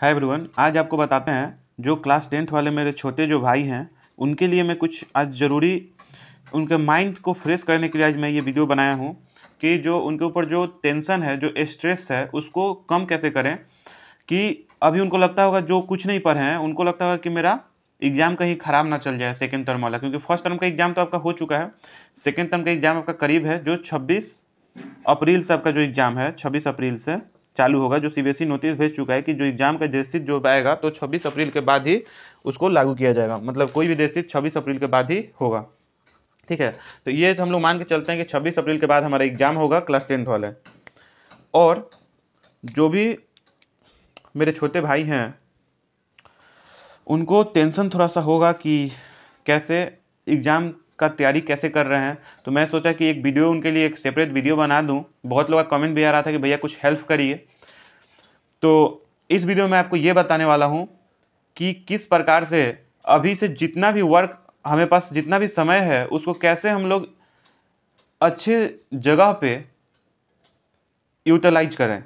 hi everyone आज आपको बताते हैं जो क्लास टेंथ वाले मेरे छोटे जो भाई हैं उनके लिए मैं कुछ आज ज़रूरी उनके माइंड को फ्रेश करने के लिए आज मैं ये वीडियो बनाया हूँ कि जो उनके ऊपर जो टेंशन है जो स्ट्रेस है उसको कम कैसे करें कि अभी उनको लगता होगा जो कुछ नहीं पढ़े हैं उनको लगता होगा कि मेरा एग्ज़ाम कहीं ख़राब ना चल जाए सेकेंड टर्म वाला क्योंकि फर्स्ट टर्म का एग्ज़ाम तो आपका हो चुका है सेकेंड टर्म का एग्ज़ाम आपका करीब है जो छब्बीस अप्रैल से आपका जो एग्ज़ाम है छब्बीस अप्रैल से चालू होगा जो सीबीएसई नोटिस e भेज चुका है कि जो एग्ज़ाम का डेट जो आएगा तो छब्बीस अप्रैल के बाद ही उसको लागू किया जाएगा मतलब कोई भी डेट छब्बीस अप्रैल के बाद ही होगा ठीक है तो ये हम लोग मान के चलते हैं कि छब्बीस अप्रैल के बाद हमारा एग्ज़ाम होगा क्लास टेंथ वाले और जो भी मेरे छोटे भाई हैं उनको टेंशन थोड़ा सा होगा कि कैसे एग्ज़ाम का तैयारी कैसे कर रहे हैं तो मैं सोचा कि एक वीडियो उनके लिए एक सेपरेट वीडियो बना दूँ बहुत लोग का कमेंट भी आ रहा था कि भैया कुछ हेल्प करिए तो इस वीडियो में आपको ये बताने वाला हूँ कि किस प्रकार से अभी से जितना भी वर्क हमें पास जितना भी समय है उसको कैसे हम लोग अच्छे जगह पे यूटिलाइज करें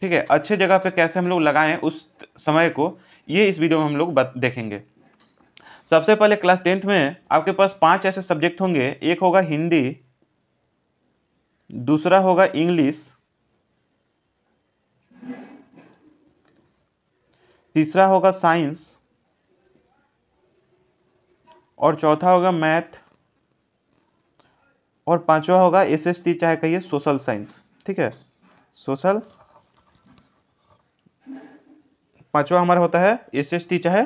ठीक है अच्छे जगह पे कैसे हम लोग लगाएं उस समय को ये इस वीडियो में हम लोग देखेंगे सबसे पहले क्लास टेंथ में आपके पास पांच ऐसे सब्जेक्ट होंगे एक होगा हिंदी दूसरा होगा इंग्लिश तीसरा होगा साइंस और चौथा होगा मैथ और पांचवा होगा एसएसटी चाहे कहिए सोशल साइंस ठीक है सोशल पांचवा हमारा होता है एसएसटी चाहे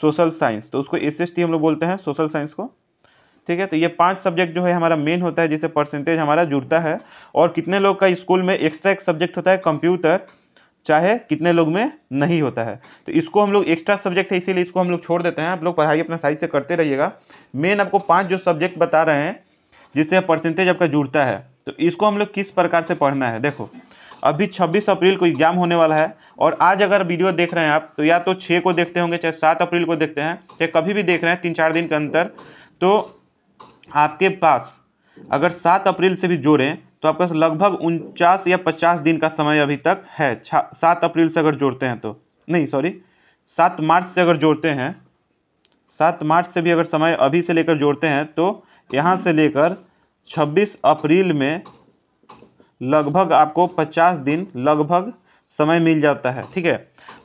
सोशल साइंस तो उसको एस हम लोग बोलते हैं सोशल साइंस को ठीक है तो ये पांच सब्जेक्ट जो है हमारा मेन होता है जिसे परसेंटेज हमारा जुड़ता है और कितने लोग का स्कूल में एक्स्ट्रा एक सब्जेक्ट होता है कंप्यूटर चाहे कितने लोग में नहीं होता है तो इसको हम लोग एक्स्ट्रा सब्जेक्ट है इसीलिए इसको हम लोग छोड़ देते हैं आप लोग पढ़ाई अपना साइज से करते रहिएगा मेन आपको पाँच जो सब्जेक्ट बता रहे हैं जिससे परसेंटेज आपका जुड़ता है तो इसको हम लोग किस प्रकार से पढ़ना है देखो अभी 26 अप्रैल को एग्जाम होने वाला है और आज अगर वीडियो देख रहे हैं आप तो या तो छः को देखते होंगे चाहे सात अप्रैल को देखते हैं चाहे कभी भी देख रहे हैं तीन चार दिन के अंतर तो आपके पास अगर सात अप्रैल से भी जोड़ें तो आपके पास लगभग उनचास या पचास दिन का समय अभी तक है सात अप्रैल से अगर जोड़ते हैं तो नहीं सॉरी सात मार्च से अगर जोड़ते हैं सात मार्च से भी अगर समय अभी से लेकर जोड़ते हैं तो यहाँ से लेकर 26 अप्रैल में लगभग आपको 50 दिन लगभग समय मिल जाता है ठीक है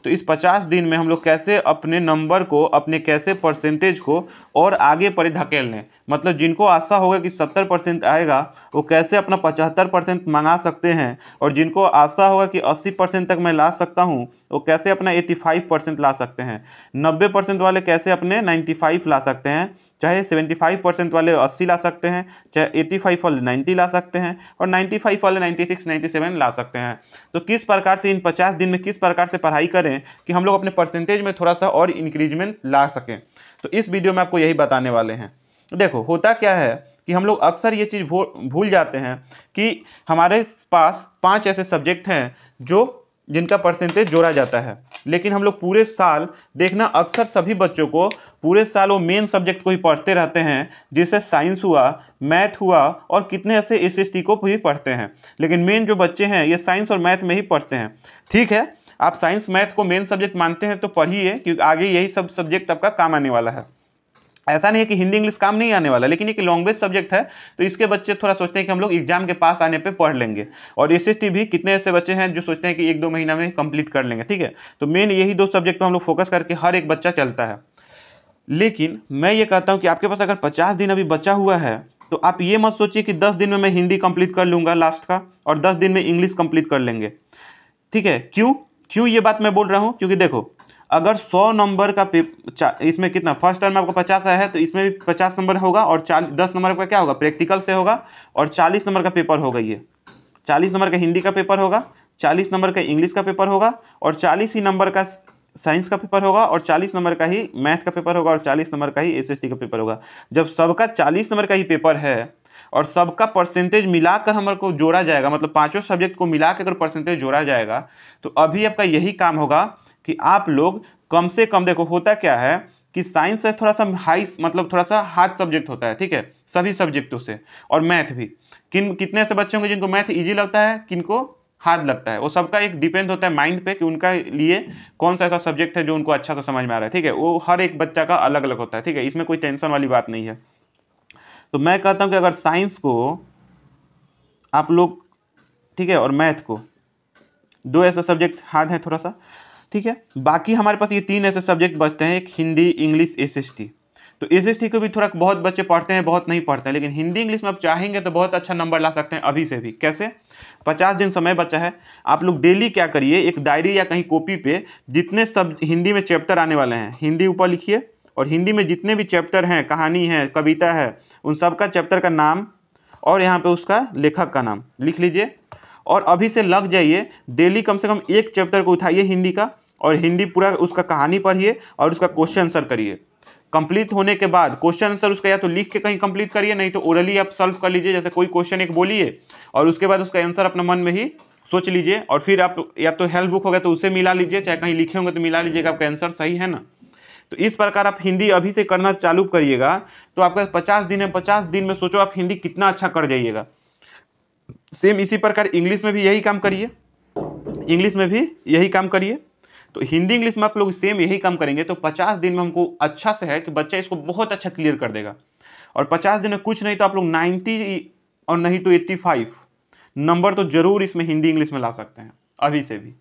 तो इस 50 दिन में हम लोग कैसे अपने नंबर को अपने कैसे परसेंटेज को और आगे पर धकेल लें मतलब जिनको आशा होगा कि 70 परसेंट आएगा वो कैसे अपना 75 परसेंट मंगा सकते हैं और जिनको आशा होगा कि 80 परसेंट तक मैं ला सकता हूँ वो कैसे अपना 85 परसेंट ला सकते हैं 90 परसेंट वाले कैसे अपने 95 ला सकते हैं चाहे 75 परसेंट वाले 80 ला सकते हैं चाहे 85 वाले नाइन्टी ला सकते हैं और नाइन्टी वाले नाइन्टी सेवन ला सकते हैं तो किस प्रकार से इन इन पचास दिन में किस प्रकार से पढ़ाई करें कि हम लोग अपने परसेंटेज में थोड़ा सा और इंक्रीजमेंट ला सकें तो इस वीडियो में आपको यही बताने वाले हैं देखो होता क्या है कि हम लोग अक्सर ये चीज़ भूल जाते हैं कि हमारे पास पांच ऐसे सब्जेक्ट हैं जो जिनका परसेंटेज जोड़ा जाता है लेकिन हम लोग पूरे साल देखना अक्सर सभी बच्चों को पूरे साल वो मेन सब्जेक्ट को ही पढ़ते रहते हैं जैसे साइंस हुआ मैथ हुआ और कितने ऐसे एस एस को भी पढ़ते हैं लेकिन मेन जो बच्चे हैं ये साइंस और मैथ में ही पढ़ते हैं ठीक है आप साइंस मैथ को मेन सब्जेक्ट मानते हैं तो पढ़िए क्योंकि आगे यही सब सब्जेक्ट आपका काम आने वाला है ऐसा नहीं है कि हिंदी इंग्लिश काम नहीं आने वाला लेकिन एक लैंग्वेज सब्जेक्ट है तो इसके बच्चे थोड़ा सोचते हैं कि हम लोग एग्जाम के पास आने पे पढ़ लेंगे और एस भी कितने ऐसे बच्चे हैं जो सोचते हैं कि एक दो महीना में कंप्लीट कर लेंगे ठीक है तो मेन यही दो सब्जेक्ट पर हम लोग फोकस करके हर एक बच्चा चलता है लेकिन मैं ये कहता हूँ कि आपके पास अगर पचास दिन अभी बचा हुआ है तो आप ये मत सोचिए कि दस दिन में मैं हिंदी कम्प्लीट कर लूँगा लास्ट का और दस दिन में इंग्लिश कम्प्लीट कर लेंगे ठीक है क्यों क्यों ये बात मैं बोल रहा हूँ क्योंकि देखो अगर सौ नंबर का पेपर इसमें कितना फर्स्ट टर्म में आपको पचास आया है तो इसमें भी पचास नंबर होगा और चालीस दस नंबर का क्या होगा प्रैक्टिकल से होगा और चालीस नंबर का पेपर होगा ये चालीस नंबर का हिंदी का पेपर होगा चालीस नंबर का इंग्लिश का पेपर होगा और चालीस ही नंबर का साइंस का पेपर होगा और 40 नंबर का ही मैथ का पेपर होगा और 40 नंबर का ही एसएसटी का पेपर होगा जब सबका 40 नंबर का ही पेपर है और सबका परसेंटेज मिलाकर हमारे को जोड़ा जाएगा मतलब पांचों सब्जेक्ट को मिलाकर अगर परसेंटेज जोड़ा जाएगा तो अभी आपका यही काम होगा कि आप लोग कम से कम देखो होता क्या है कि साइंस से थोड़ा सा हाई मतलब थोड़ा सा हार्ड सब्जेक्ट होता है ठीक है सभी सब्जेक्टों से और मैथ भी किन कितने ऐसे बच्चे होंगे जिनको मैथ ईजी लगता है किनको हार्ड लगता है वो सबका एक डिपेंड होता है माइंड पे कि उनका लिए कौन सा ऐसा सब्जेक्ट है जो उनको अच्छा सा समझ में आ रहा है ठीक है वो हर एक बच्चा का अलग अलग होता है ठीक है इसमें कोई टेंशन वाली बात नहीं है तो मैं कहता हूँ कि अगर साइंस को आप लोग ठीक है और मैथ को दो ऐसा सब्जेक्ट हार्ड है थोड़ा सा ठीक है बाकी हमारे पास ये तीन ऐसे सब्जेक्ट बचते हैं एक Hindi English S S T तो एस एस टी को भी थोड़ा बहुत बच्चे पढ़ते हैं बहुत नहीं पढ़ते हैं लेकिन हिंदी इंग्लिश में आप चाहेंगे तो बहुत अच्छा नंबर ला सकते हैं अभी से भी कैसे पचास दिन समय बचा है आप लोग डेली क्या करिए एक डायरी या कहीं कॉपी पे जितने सब हिंदी में चैप्टर आने वाले हैं हिंदी ऊपर लिखिए और हिंदी में जितने भी चैप्टर हैं कहानी है कविता है उन सबका चैप्टर का नाम और यहाँ पर उसका लेखक का नाम लिख लीजिए और अभी से लग जाइए डेली कम से कम एक चैप्टर को उठाइए हिंदी का और हिंदी पूरा उसका कहानी पढ़िए और उसका क्वेश्चन आंसर करिए कंप्लीट होने के बाद क्वेश्चन आंसर उसका या तो लिख के कहीं कंप्लीट करिए नहीं तो ओरली आप सॉल्व कर लीजिए जैसे कोई क्वेश्चन एक बोलिए और उसके बाद उसका आंसर अपने मन में ही सोच लीजिए और फिर आप या तो हेल्प बुक हो गया तो उसे मिला लीजिए चाहे कहीं लिखे होंगे तो मिला लीजिएगा आपका आंसर सही है ना तो इस प्रकार आप हिंदी अभी से करना चालू करिएगा तो आपका पचास दिन है पचास दिन में सोचो आप हिंदी कितना अच्छा कर जाइएगा सेम इसी प्रकार इंग्लिश में भी यही काम करिए इंग्लिश में भी यही काम करिए तो हिंदी इंग्लिश में आप लोग सेम यही काम करेंगे तो पचास दिन में हमको अच्छा से है कि बच्चा इसको बहुत अच्छा क्लियर कर देगा और पचास दिन में कुछ नहीं तो आप लोग नाइन्टी और नहीं तो एट्टी फाइव नंबर तो जरूर इसमें हिंदी इंग्लिश में ला सकते हैं अभी से भी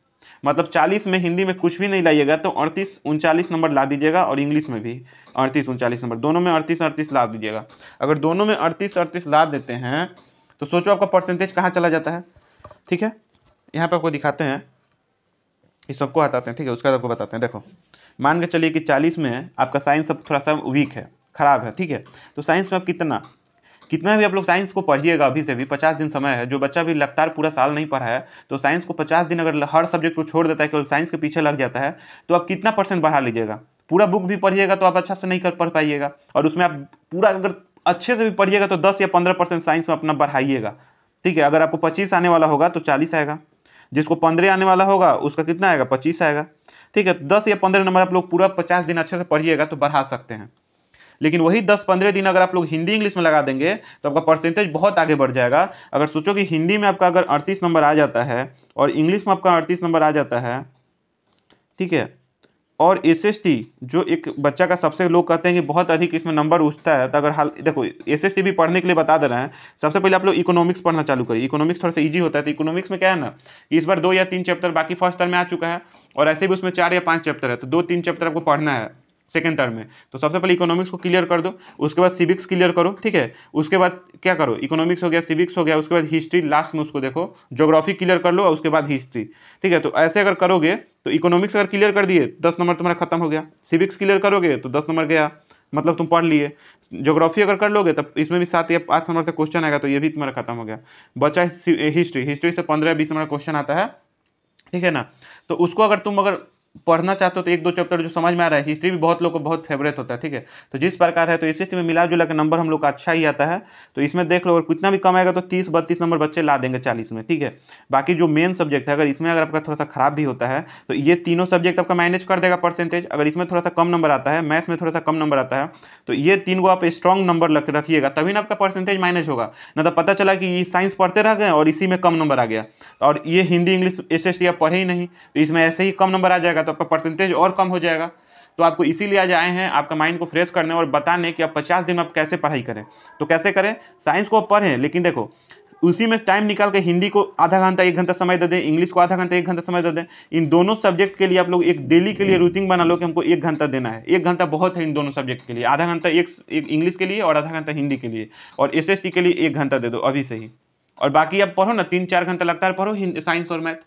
मतलब चालीस में हिंदी में कुछ भी नहीं लाइएगा तो अड़तीस उनचालीस नंबर ला दीजिएगा और इंग्लिश में भी अड़तीस उनचालीस नंबर दोनों में अड़तीस अड़तीस ला दीजिएगा अगर दोनों में अड़तीस अड़तीस ला देते हैं तो सोचो आपका परसेंटेज कहाँ चला जाता है ठीक है यहाँ पर आपको दिखाते हैं इस सबको हटाते हैं ठीक है उसके बाद आपको बताते हैं देखो मान के चलिए कि चालीस में आपका साइंस अब थोड़ा सा वीक है खराब है ठीक है तो साइंस में आप कितना कितना भी आप लोग साइंस को पढ़िएगा अभी से भी पचास दिन समय है जो बच्चा भी लगातार पूरा साल नहीं पढ़ा है तो साइंस को पचास दिन अगर हर सब्जेक्ट को छोड़ देता है केवल साइंस के पीछे लग जाता है तो आप कितना परसेंट बढ़ा लीजिएगा पूरा बुक भी पढ़िएगा तो आप अच्छा से नहीं कर पढ़ पाइएगा और उसमें आप पूरा अगर अच्छे से भी पढ़िएगा तो दस या पंद्रह परसेंट साइंस में अपना बढ़ाइएगा ठीक है अगर आपको पच्चीस आने वाला होगा तो चालीस आएगा जिसको पंद्रह आने वाला होगा उसका कितना आएगा पच्चीस आएगा ठीक है तो दस या पंद्रह नंबर आप लोग पूरा पचास दिन अच्छे से पढ़िएगा तो बढ़ा सकते हैं लेकिन वही दस पंद्रह दिन अगर आप लोग हिंदी इंग्लिश में लगा देंगे तो आपका परसेंटेज बहुत आगे बढ़ जाएगा अगर सोचो कि हिंदी में आपका अगर अड़तीस नंबर आ जाता है और इंग्लिश में आपका अड़तीस नंबर आ जाता है ठीक है और एस एस टी जो एक बच्चा का सबसे लोग कहते हैं कि बहुत अधिक इसमें नंबर उठता है तो अगर हाल देखो एस एस टी भी पढ़ने के लिए बता दे रहे हैं सबसे पहले आप लोग इकोनॉमिक्स पढ़ना चालू करिए इकोनॉमिक्स थोड़ा सा ईजी होता है तो इकोनॉमिक्स में क्या है ना इस बार दो या तीन चैप्टर बाकी फर्स्ट टर्म में आ चुका है और ऐसे भी उसमें चार या पाँच चैप्टर है तो दो तीन चैप्टर आपको पढ़ना है सेकेंड टर्म में तो सबसे पहले इकोनॉमिक्स को क्लियर कर दो उसके बाद सिविक्स क्लियर करो ठीक है उसके बाद क्या करो इकोनॉमिक्स हो गया सिविक्स हो गया उसके बाद हिस्ट्री लास्ट में उसको देखो जोग्राफी क्लियर कर लो और उसके बाद हिस्ट्री ठीक है तो ऐसे अगर करोगे तो इकोनॉमिक्स अगर क्लियर कर दिए दस नंबर तुम्हारा खत्म हो गया सिविक्स क्लियर करोगे तो दस नंबर गया मतलब तुम पढ़ लिए जोग्राफी अगर कर लोगे तब इसमें भी सात या आठ नंबर से क्वेश्चन आएगा तो ये भी तुम्हारा खत्म हो गया बचा हिस्ट्री हिस्ट्री से पंद्रह बीस नंबर क्वेश्चन आता है ठीक है ना तो उसको अगर तुम अगर पढ़ना चाहते हो तो एक दो चैप्टर जो समझ में आ रहा है हिस्ट्री भी बहुत लोग को बहुत फेवरेट होता है ठीक है तो जिस प्रकार है तो एस में मिला जुला के नंबर हम लोग का अच्छा ही आता है तो इसमें देख लो अगर कितना भी कम आएगा तो तीस बत्तीस नंबर बच्चे ला देंगे चालीस में ठीक है बाकी जो मेन सब्जेक्ट है अगर इसमें अगर आपका थोड़ा सा खराब भी होता है तो ये तीनों सब्जेक्ट आपका मैनेज कर देगा परसेंटेज अगर इसमें थोड़ा सा कम नंबर आता है मैथ में थोड़ा सा कम नंबर आता है तो ये तीन को आप स्ट्रॉन्ग नंबर रखिएगा तभी ना आपका परसेंटेज मैनेज होगा ना तो पता चला कि ये साइंस पढ़ते रह गए और इसी में कम नंबर आ गया और ये हिंदी इंग्लिश एस एस आप पढ़े ही नहीं तो इसमें ऐसे ही कम नंबर आ जाएगा तो आपका परसेंटेज और कम हो जाएगा तो आपको इसीलिए आज आए हैं आपका माइंड को फ्रेश करने और बताने कि आप पचास दिन में आप कैसे पढ़ाई करें तो कैसे करें साइंस को पढ़ें लेकिन देखो उसी में टाइम निकाल के हिंदी को आधा घंटा एक घंटा समय दे दें इंग्लिश को आधा घंटा एक घंटा समय दे दें इन दोनों सब्जेक्ट के लिए आप लोग एक डेली के लिए रूटीन बना लो कि हमको एक घंटा देना है एक घंटा बहुत है इन दोनों सब्जेक्ट के लिए आधा घंटा एक, एक इंग्लिश के लिए और आधा घंटा हिंदी के लिए और एस के लिए एक घंटा दे दो अभी से ही और बाकी आप पढ़ो ना तीन चार घंटा लगता है पढ़ो साइंस और मैथ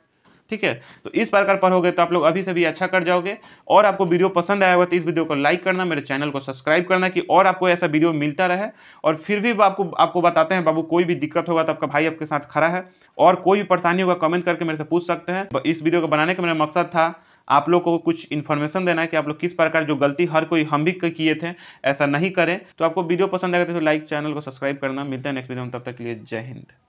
ठीक है तो इस प्रकार पढ़ोगे तो आप लोग अभी से भी अच्छा कर जाओगे और आपको वीडियो पसंद आया होगा तो इस वीडियो को लाइक करना मेरे चैनल को सब्सक्राइब करना कि और आपको ऐसा वीडियो मिलता रहे और फिर भी आपको आपको बताते हैं बाबू कोई भी दिक्कत होगा तो आपका भाई आपके साथ खड़ा है और कोई भी परेशानी होगा कमेंट करके मेरे से पूछ सकते हैं इस वीडियो को बनाने का मेरा मकसद था आप लोग को कुछ इन्फॉर्मेशन देना है कि आप लोग किस प्रकार जो गलती हर कोई हम भी किए थे ऐसा नहीं करें तो आपको वीडियो पसंद आएगा तो लाइक चैनल को सब्सक्राइब करना मिलता है नेक्स्ट वीडियो में तब तक के लिए जय हिंद